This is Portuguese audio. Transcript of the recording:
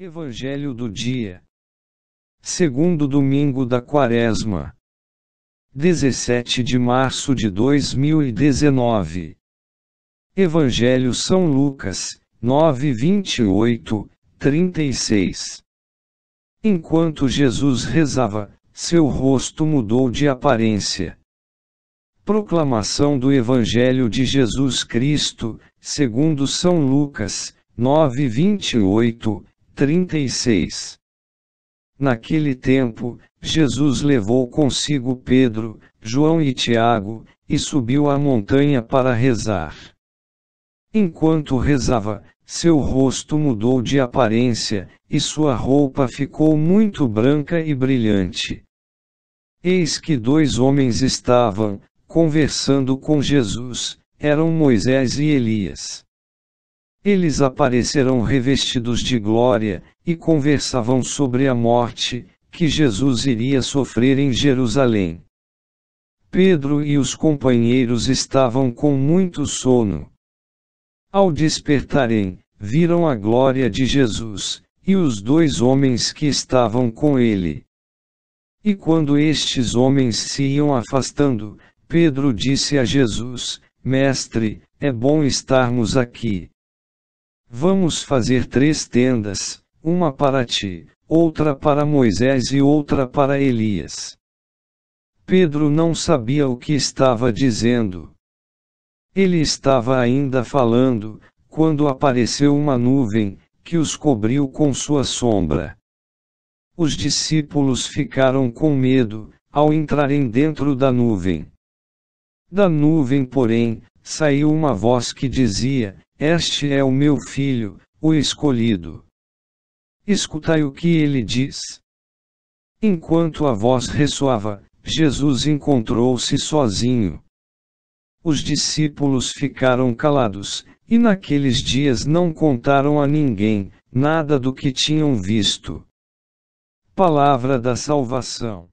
Evangelho do dia. Segundo domingo da Quaresma. 17 de março de 2019. Evangelho São Lucas, 9, 28, 36. Enquanto Jesus rezava, seu rosto mudou de aparência. Proclamação do Evangelho de Jesus Cristo, segundo São Lucas, 9, 28, 36. Naquele tempo, Jesus levou consigo Pedro, João e Tiago, e subiu à montanha para rezar. Enquanto rezava, seu rosto mudou de aparência, e sua roupa ficou muito branca e brilhante. Eis que dois homens estavam, conversando com Jesus, eram Moisés e Elias. Eles aparecerão revestidos de glória, e conversavam sobre a morte, que Jesus iria sofrer em Jerusalém. Pedro e os companheiros estavam com muito sono. Ao despertarem, viram a glória de Jesus, e os dois homens que estavam com ele. E quando estes homens se iam afastando, Pedro disse a Jesus: Mestre, é bom estarmos aqui. Vamos fazer três tendas, uma para ti, outra para Moisés e outra para Elias. Pedro não sabia o que estava dizendo. Ele estava ainda falando, quando apareceu uma nuvem, que os cobriu com sua sombra. Os discípulos ficaram com medo, ao entrarem dentro da nuvem. Da nuvem, porém, saiu uma voz que dizia: Este é o meu filho, o escolhido. Escutai o que ele diz. Enquanto a voz ressoava, Jesus encontrou-se sozinho. Os discípulos ficaram calados, e naqueles dias não contaram a ninguém nada do que tinham visto. Palavra da Salvação.